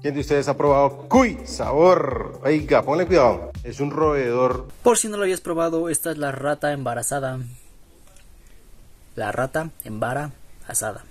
¿Quién de ustedes ha probado cuy sabor? Venga, ponle cuidado. Es un roedor. Por si no lo habías probado, esta es la rata embarazada. La rata embarazada.